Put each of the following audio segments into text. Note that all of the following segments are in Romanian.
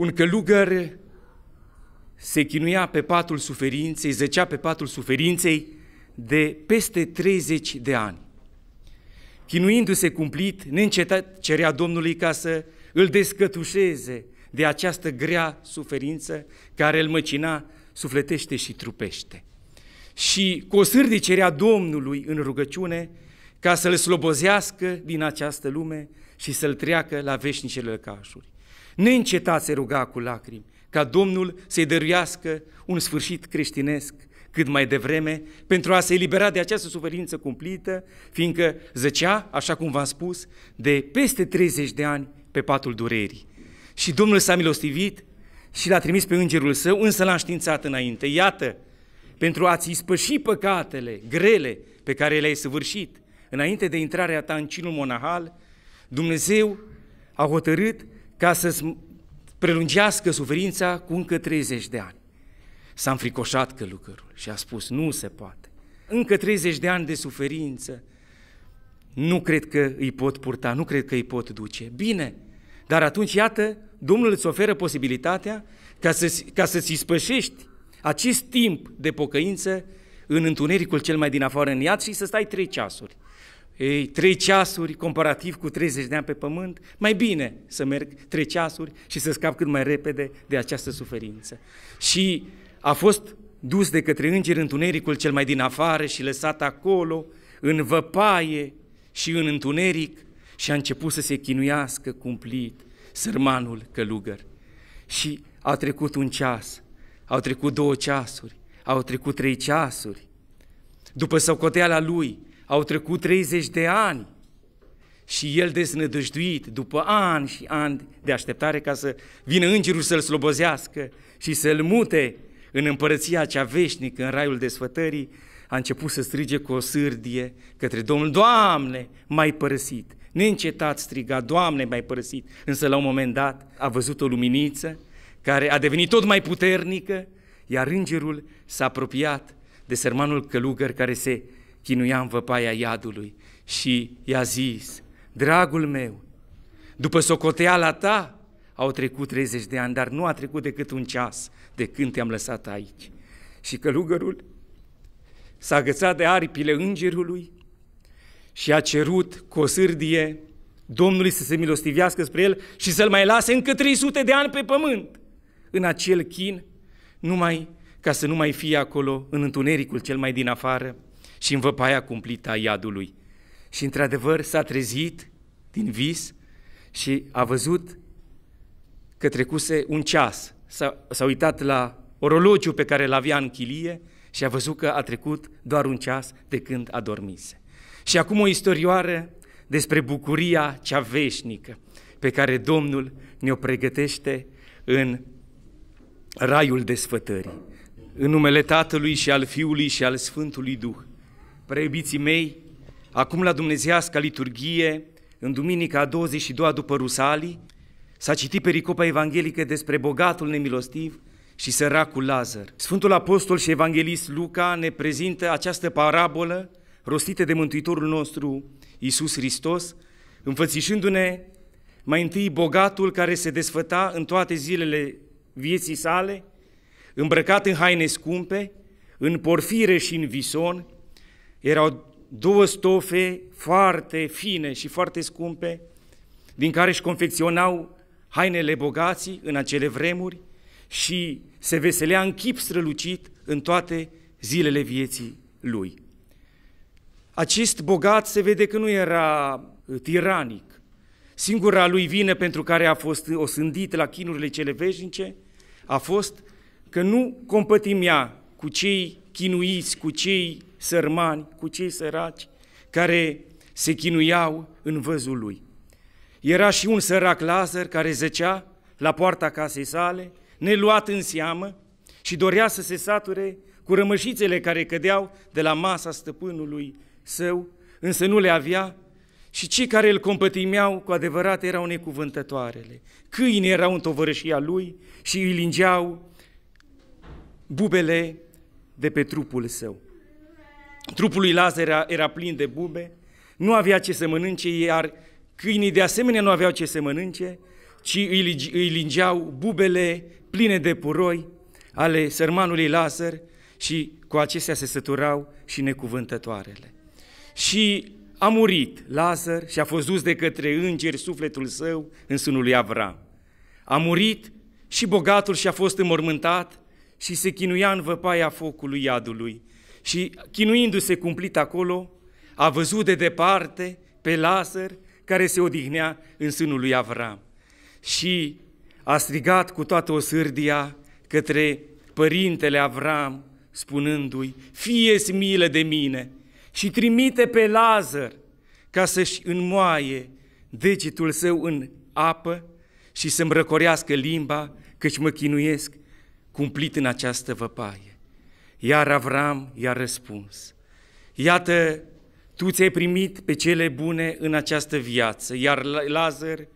Un călugăr se chinuia pe patul suferinței, zăcea pe patul suferinței de peste 30 de ani. Chinuindu-se cumplit, neîncetat cerea Domnului ca să îl descătușeze de această grea suferință care îl măcina sufletește și trupește. Și cu o cerea Domnului în rugăciune ca să-l slobozească din această lume și să-l treacă la veșnicele lăcașuri neîncetat se ruga cu lacrimi, ca Domnul să-i dăruiască un sfârșit creștinesc cât mai devreme pentru a se elibera de această suferință cumplită, fiindcă zăcea, așa cum v-am spus, de peste 30 de ani pe patul durerii. Și Domnul s-a milostivit și l-a trimis pe îngerul său, însă l-a științat înainte. Iată, pentru a-ți ispăși păcatele grele pe care le-ai săvârșit înainte de intrarea ta în cinul monahal, Dumnezeu a hotărât ca să prelungească suferința cu încă 30 de ani. S-a înfricoșat călugărul și a spus, nu se poate. Încă 30 de ani de suferință, nu cred că îi pot purta, nu cred că îi pot duce. Bine, dar atunci, iată, Domnul îți oferă posibilitatea ca, să, ca să-ți ispășești acest timp de pocăință în întunericul cel mai din afară în iad și să stai trei ceasuri ei, trei ceasuri comparativ cu 30 de ani pe pământ, mai bine să merg trei ceasuri și să scap cât mai repede de această suferință. Și a fost dus de către în întunericul cel mai din afară și lăsat acolo, în văpaie și în întuneric, și a început să se chinuiască cumplit sărmanul călugăr. Și a trecut un ceas, au trecut două ceasuri, au trecut trei ceasuri. După socoteala lui, au trecut 30 de ani și el deznădăjduit după ani și ani de așteptare ca să vină îngerul să-l slobozească și să-l mute în împărăția cea veșnică, în raiul desfătării, a început să strige cu o sârdie către Domnul, Doamne, mai părăsit! Neîncetat striga, Doamne, mai părăsit! Însă la un moment dat a văzut o luminiță care a devenit tot mai puternică, iar îngerul s-a apropiat de sermanul călugăr care se chinuia în văpaia iadului și i-a zis, dragul meu, după socoteala ta au trecut 30 de ani, dar nu a trecut decât un ceas de când te-am lăsat aici. Și călugărul s-a agățat de aripile îngerului și a cerut cu o sârdie Domnului să se milostivească spre el și să-l mai lase încă 300 de ani pe pământ, în acel chin, numai ca să nu mai fie acolo, în întunericul cel mai din afară, și în văpaia cumplită a iadului. Și într-adevăr s-a trezit din vis și a văzut că trecuse un ceas. S-a, s-a uitat la orologiu pe care l-avea în chilie și a văzut că a trecut doar un ceas de când a dormise. Și acum o istorioară despre bucuria cea veșnică pe care Domnul ne-o pregătește în raiul desfătării. În numele Tatălui și al Fiului și al Sfântului Duh preiubiții mei, acum la Dumnezeiasca liturghie, în duminica a 22-a după Rusalii, s-a citit pericopa evanghelică despre bogatul nemilostiv și săracul Lazar. Sfântul Apostol și Evanghelist Luca ne prezintă această parabolă rostită de Mântuitorul nostru Iisus Hristos, înfățișându-ne mai întâi bogatul care se desfăta în toate zilele vieții sale, îmbrăcat în haine scumpe, în porfire și în vison, erau două stofe foarte fine și foarte scumpe, din care își confecționau hainele bogații în acele vremuri și se veselea în chip strălucit în toate zilele vieții lui. Acest bogat se vede că nu era uh, tiranic. Singura lui vină pentru care a fost osândit la chinurile cele veșnice a fost că nu compătimea cu cei chinuiți cu cei sărmani, cu cei săraci, care se chinuiau în văzul lui. Era și un sărac Lazar care zăcea la poarta casei sale, neluat în seamă și dorea să se sature cu rămășițele care cădeau de la masa stăpânului său, însă nu le avea și cei care îl compătimeau cu adevărat erau necuvântătoarele. Câini erau în tovărășia lui și îi lingeau bubele de pe trupul său. Trupul lui Lazar era, era plin de bube, nu avea ce să mănânce, iar câinii de asemenea nu aveau ce să mănânce, ci îi, îi lingeau bubele pline de puroi ale sărmanului Lazar și cu acestea se săturau și necuvântătoarele. Și a murit Lazar și a fost dus de către îngeri sufletul său în sânul lui Avram. A murit și bogatul și a fost înmormântat și se chinuia în văpaia focului iadului. Și chinuindu-se cumplit acolo, a văzut de departe pe Lazar care se odihnea în sânul lui Avram. Și a strigat cu toată osârdia către părintele Avram, spunându-i, fie milă de mine și trimite pe Lazar ca să-și înmoaie degetul său în apă și să-mi răcorească limba, căci mă chinuiesc cumplit în această văpaie. Iar Avram i-a răspuns, iată, tu ți-ai primit pe cele bune în această viață, iar Lazar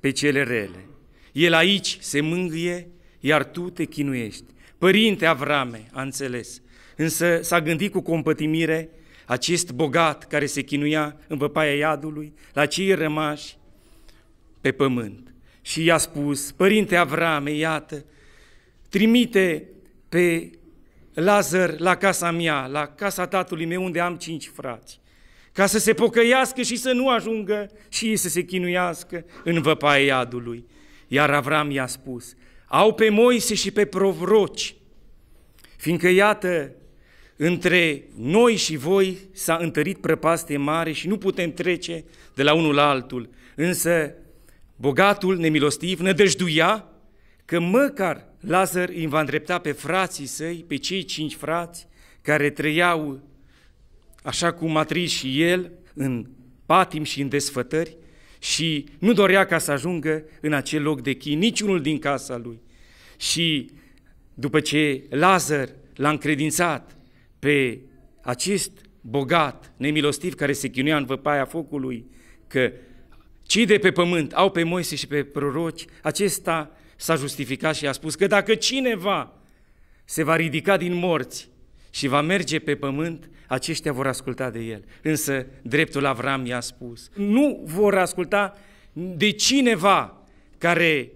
pe cele rele. El aici se mângâie, iar tu te chinuiești. Părinte Avrame, a înțeles, însă s-a gândit cu compătimire acest bogat care se chinuia în văpaia iadului, la cei rămași pe pământ. Și i-a spus, Părinte Avrame, iată, trimite pe Lazar la casa mea, la casa tatălui meu unde am cinci frați, ca să se pocăiască și să nu ajungă și ei să se chinuiască în văpaia iadului. Iar Avram i-a spus, au pe Moise și pe provroci, fiindcă iată, între noi și voi s-a întărit prăpaste mare și nu putem trece de la unul la altul. Însă bogatul nemilostiv nădăjduia că măcar Lazar îi va îndrepta pe frații săi, pe cei cinci frați care trăiau așa cum a trăit și el, în patim și în desfătări, și nu dorea ca să ajungă în acel loc de chin, niciunul din casa lui. Și după ce Lazar l-a încredințat pe acest bogat, nemilostiv, care se chinuia în văpaia focului, că cei de pe pământ au pe Moise și pe proroci, acesta s-a justificat și a spus că dacă cineva se va ridica din morți și va merge pe pământ, aceștia vor asculta de el. Însă dreptul Avram i-a spus, nu vor asculta de cineva care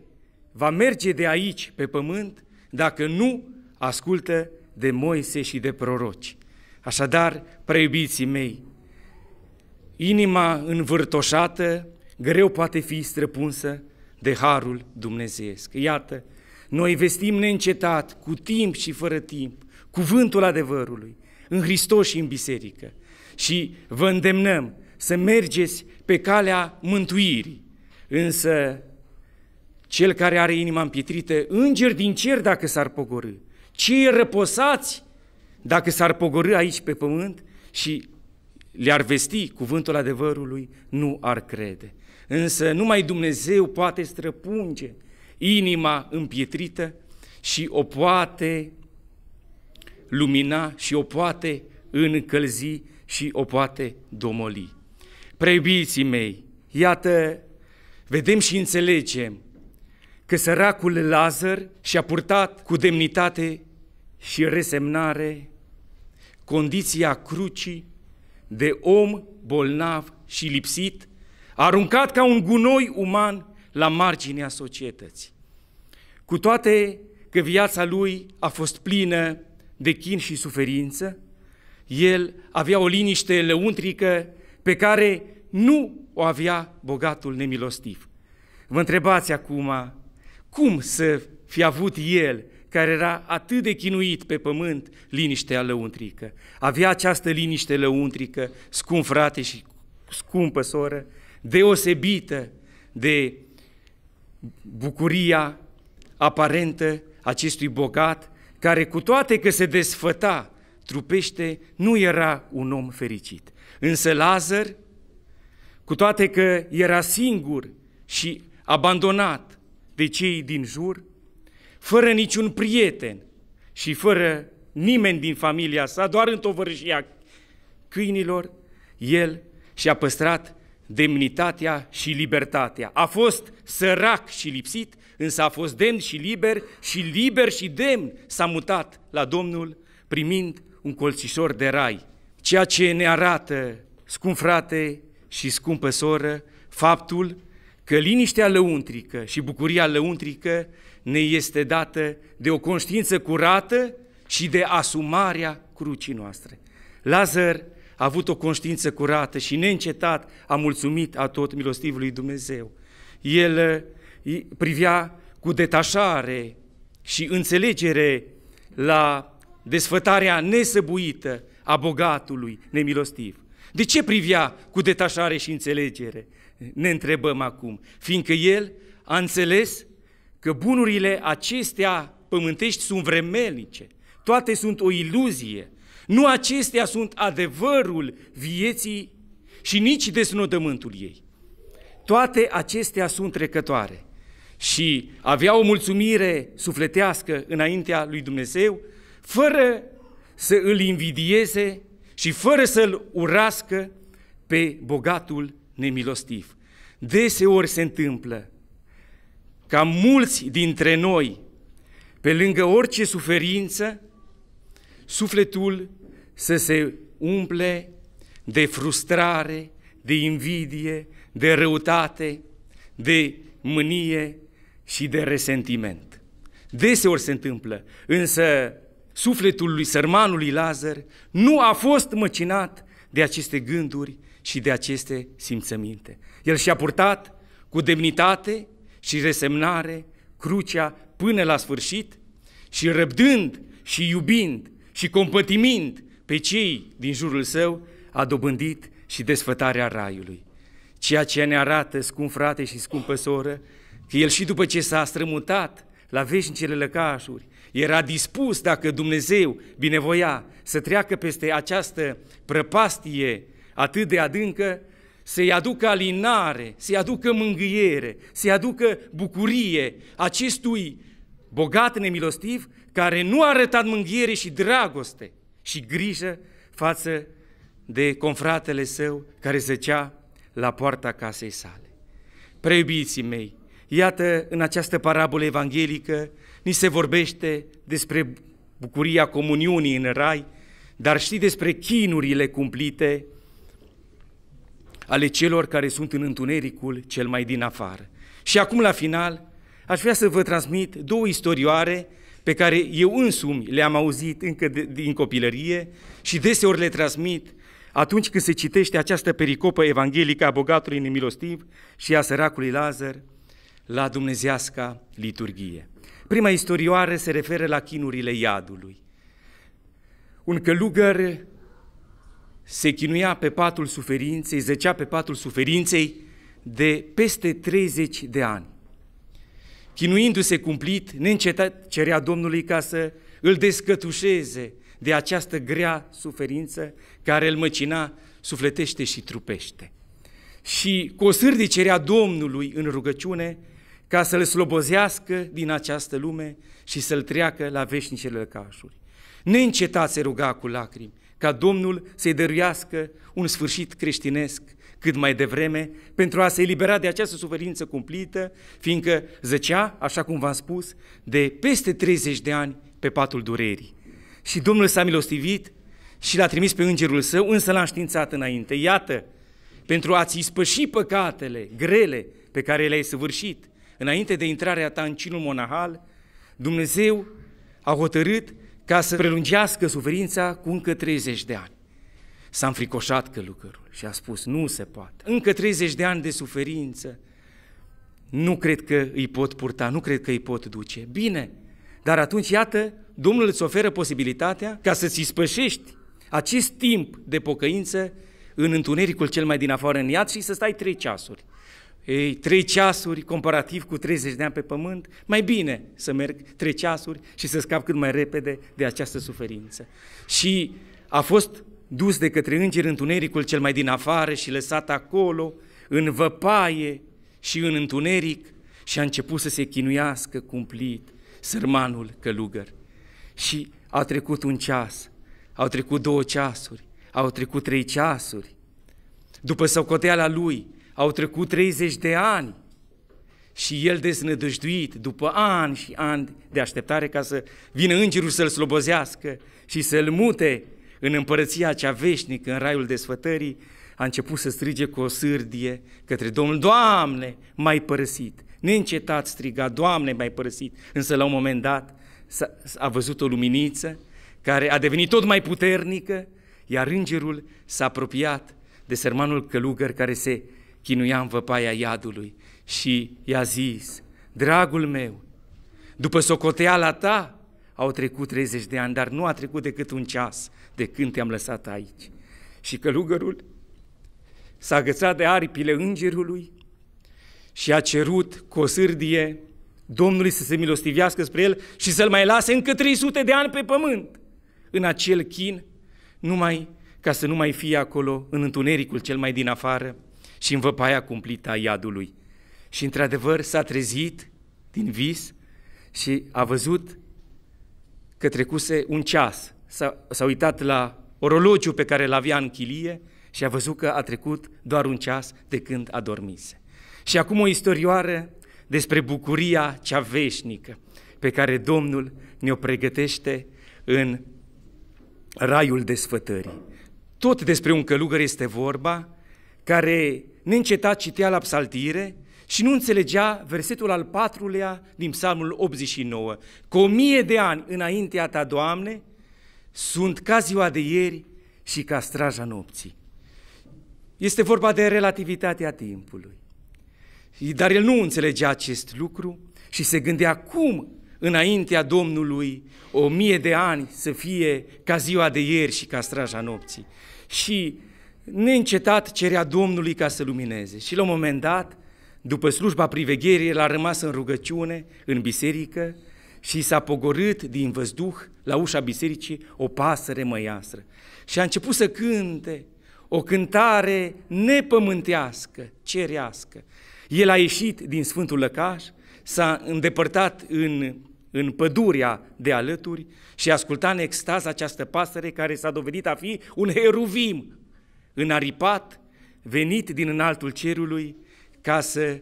va merge de aici pe pământ dacă nu ascultă de Moise și de proroci. Așadar, preiubiții mei, inima învârtoșată greu poate fi străpunsă de harul dumnezeiesc. Iată, noi vestim neîncetat, cu timp și fără timp, cuvântul adevărului, în Hristos și în biserică. Și vă îndemnăm să mergeți pe calea mântuirii. Însă, cel care are inima împietrită, înger din cer dacă s-ar pogorâ, cei răposați dacă s-ar pogorâ aici pe pământ și le-ar vesti cuvântul adevărului, nu ar crede însă numai Dumnezeu poate străpunge inima împietrită și o poate lumina și o poate încălzi și o poate domoli. Prebiții mei, iată, vedem și înțelegem că săracul Lazar și-a purtat cu demnitate și resemnare condiția crucii de om bolnav și lipsit aruncat ca un gunoi uman la marginea societății. Cu toate că viața lui a fost plină de chin și suferință, el avea o liniște lăuntrică pe care nu o avea bogatul nemilostiv. Vă întrebați acum, cum să fi avut el, care era atât de chinuit pe pământ, liniștea lăuntrică? Avea această liniște lăuntrică, scump frate și scumpă soră, deosebită de bucuria aparentă acestui bogat, care cu toate că se desfăta trupește, nu era un om fericit. Însă Lazar, cu toate că era singur și abandonat de cei din jur, fără niciun prieten și fără nimeni din familia sa, doar în tovărășia câinilor, el și-a păstrat demnitatea și libertatea. A fost sărac și lipsit, însă a fost demn și liber și liber și demn s-a mutat la Domnul primind un colțișor de rai. Ceea ce ne arată, scump frate și scumpă soră, faptul că liniștea lăuntrică și bucuria lăuntrică ne este dată de o conștiință curată și de asumarea crucii noastre. Lazar a avut o conștiință curată și neîncetat a mulțumit a tot milostivului Dumnezeu. El privea cu detașare și înțelegere la desfătarea nesăbuită a bogatului nemilostiv. De ce privea cu detașare și înțelegere? Ne întrebăm acum, fiindcă el a înțeles că bunurile acestea pământești sunt vremelnice, toate sunt o iluzie, nu acestea sunt adevărul vieții și nici desnodământul ei. Toate acestea sunt trecătoare și avea o mulțumire sufletească înaintea lui Dumnezeu, fără să îl invidieze și fără să-l urască pe bogatul nemilostiv. Deseori se întâmplă ca mulți dintre noi, pe lângă orice suferință, sufletul să se umple de frustrare, de invidie, de răutate, de mânie și de resentiment. Deseori se întâmplă, însă sufletul lui sărmanului Lazar nu a fost măcinat de aceste gânduri și de aceste simțăminte. El și-a purtat cu demnitate și resemnare crucea până la sfârșit și răbdând și iubind și compătimind pe cei din jurul său, a dobândit și desfătarea raiului. Ceea ce ne arată, scump frate și scumpă soră, că el și după ce s-a strămutat la veșnicele lăcașuri, era dispus, dacă Dumnezeu binevoia, să treacă peste această prăpastie atât de adâncă, să-i aducă alinare, să-i aducă mângâiere, să-i aducă bucurie acestui bogat nemilostiv, care nu a arătat mânghiere și dragoste și grijă față de confratele său care zăcea la poarta casei sale. Preiubiții mei, iată în această parabolă evanghelică ni se vorbește despre bucuria comuniunii în rai, dar și despre chinurile cumplite ale celor care sunt în întunericul cel mai din afară. Și acum la final aș vrea să vă transmit două istorioare pe care eu însumi le-am auzit încă de, din copilărie și deseori le transmit atunci când se citește această pericopă evanghelică a bogatului nemilostiv și a săracului Lazar la dumnezeiasca liturghie. Prima istorioare se referă la chinurile iadului. Un călugăr se chinuia pe patul suferinței, zăcea pe patul suferinței de peste 30 de ani chinuindu-se cumplit, neîncetat cerea Domnului ca să îl descătușeze de această grea suferință care îl măcina sufletește și trupește. Și cu o cerea Domnului în rugăciune ca să-l slobozească din această lume și să-l treacă la veșnicele lăcașuri. Neîncetat se ruga cu lacrimi ca Domnul să-i dăruiască un sfârșit creștinesc cât mai devreme, pentru a se elibera de această suferință cumplită, fiindcă zăcea, așa cum v-am spus, de peste 30 de ani pe patul durerii. Și Domnul s-a milostivit și l-a trimis pe îngerul său, însă l-a înștiințat înainte. Iată, pentru a-ți ispăși păcatele grele pe care le-ai săvârșit înainte de intrarea ta în cinul monahal, Dumnezeu a hotărât ca să prelungească suferința cu încă 30 de ani. S-a înfricoșat călugărul și a spus, nu se poate. Încă 30 de ani de suferință, nu cred că îi pot purta, nu cred că îi pot duce. Bine, dar atunci, iată, Domnul îți oferă posibilitatea ca să-ți spășești acest timp de pocăință în întunericul cel mai din afară în iad și să stai trei ceasuri. Ei, trei ceasuri comparativ cu 30 de ani pe pământ, mai bine să merg trei ceasuri și să scap cât mai repede de această suferință. Și a fost dus de către îngeri întunericul cel mai din afară și lăsat acolo, în văpaie și în întuneric, și a început să se chinuiască cumplit sărmanul călugăr. Și a trecut un ceas, au trecut două ceasuri, au trecut trei ceasuri. După socoteala lui, au trecut 30 de ani și el deznădăjduit după ani și ani de așteptare ca să vină îngerul să-l slobozească și să-l mute în împărăția cea veșnică, în raiul desfătării, a început să strige cu o sârdie către Domnul, Doamne, mai părăsit! Neîncetat striga, Doamne, mai părăsit! Însă la un moment dat a a văzut o luminiță care a devenit tot mai puternică, iar îngerul s-a apropiat de sermanul călugăr care se chinuia în văpaia iadului și i-a zis, dragul meu, după socoteala ta, au trecut 30 de ani, dar nu a trecut decât un ceas de când te-am lăsat aici. Și călugărul s-a agățat de aripile îngerului și a cerut cu o sârdie Domnului să se milostivească spre el și să-l mai lase încă 300 de ani pe pământ, în acel chin, numai ca să nu mai fie acolo, în întunericul cel mai din afară și în văpaia cumplită a iadului. Și într-adevăr s-a trezit din vis și a văzut că trecuse un ceas, s-a, s-a uitat la orologiu pe care l-avea în chilie și a văzut că a trecut doar un ceas de când a dormise. Și acum o istorioară despre bucuria cea veșnică pe care Domnul ne-o pregătește în raiul desfătării. Tot despre un călugăr este vorba care neîncetat citea la psaltire și nu înțelegea versetul al patrulea din psalmul 89, că o mie de ani înaintea ta, Doamne, sunt ca ziua de ieri și ca straja nopții. Este vorba de relativitatea timpului. Dar el nu înțelegea acest lucru și se gândea cum înaintea Domnului o mie de ani să fie ca ziua de ieri și ca straja nopții. Și neîncetat cerea Domnului ca să lumineze. Și la un moment dat, după slujba privegherii, el a rămas în rugăciune, în biserică și s-a pogorât din văzduh la ușa bisericii o pasăre măiastră. Și a început să cânte o cântare nepământească, cerească. El a ieșit din Sfântul Lăcaș, s-a îndepărtat în, în pădurea de alături și asculta în extaz această pasăre care s-a dovedit a fi un heruvim înaripat, venit din înaltul cerului, ca să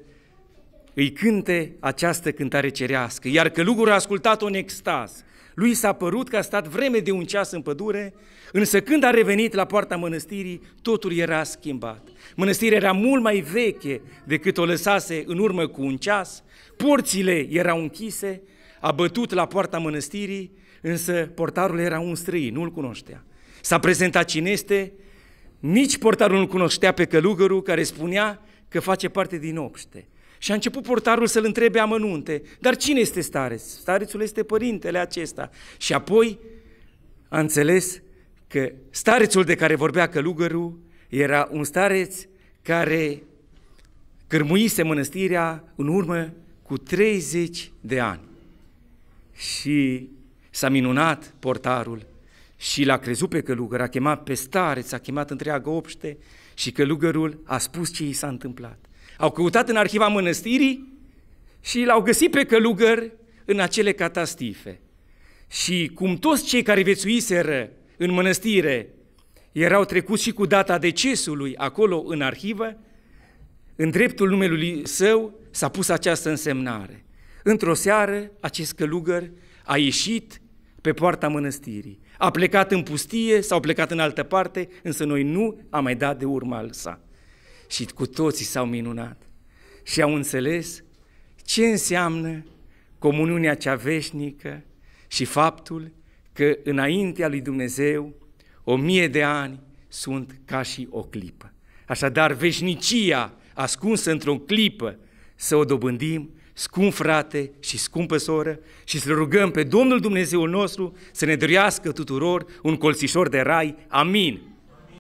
îi cânte această cântare cerească. Iar călugurul a ascultat-o în extaz. Lui s-a părut că a stat vreme de un ceas în pădure, însă când a revenit la poarta mănăstirii, totul era schimbat. Mănăstirea era mult mai veche decât o lăsase în urmă cu un ceas, porțile erau închise, a bătut la poarta mănăstirii, însă portarul era un străin, nu-l cunoștea. S-a prezentat cine este, nici portarul nu cunoștea pe călugărul care spunea că face parte din obște. Și a început portarul să-l întrebe amănunte, dar cine este stareț? Starețul este părintele acesta. Și apoi a înțeles că starețul de care vorbea călugărul era un stareț care cărmuise mănăstirea în urmă cu 30 de ani. Și s-a minunat portarul și l-a crezut pe călugăr, a chemat pe stareț, a chemat întreaga obște și călugărul a spus ce i s-a întâmplat. Au căutat în arhiva mănăstirii și l-au găsit pe călugăr în acele catastife. Și cum toți cei care vețuiseră în mănăstire erau trecuți și cu data decesului acolo în arhivă, în dreptul numelui său s-a pus această însemnare. Într-o seară, acest călugăr a ieșit pe poarta mănăstirii. A plecat în pustie sau plecat în altă parte, însă noi nu am mai dat de urma al sa. Și cu toții s-au minunat și au înțeles ce înseamnă comuniunea cea veșnică și faptul că înaintea lui Dumnezeu o mie de ani sunt ca și o clipă. Așadar, veșnicia ascunsă într-o clipă să o dobândim scump frate și scumpă soră, și să rugăm pe Domnul Dumnezeul nostru să ne dorească tuturor un colțișor de rai. Amin.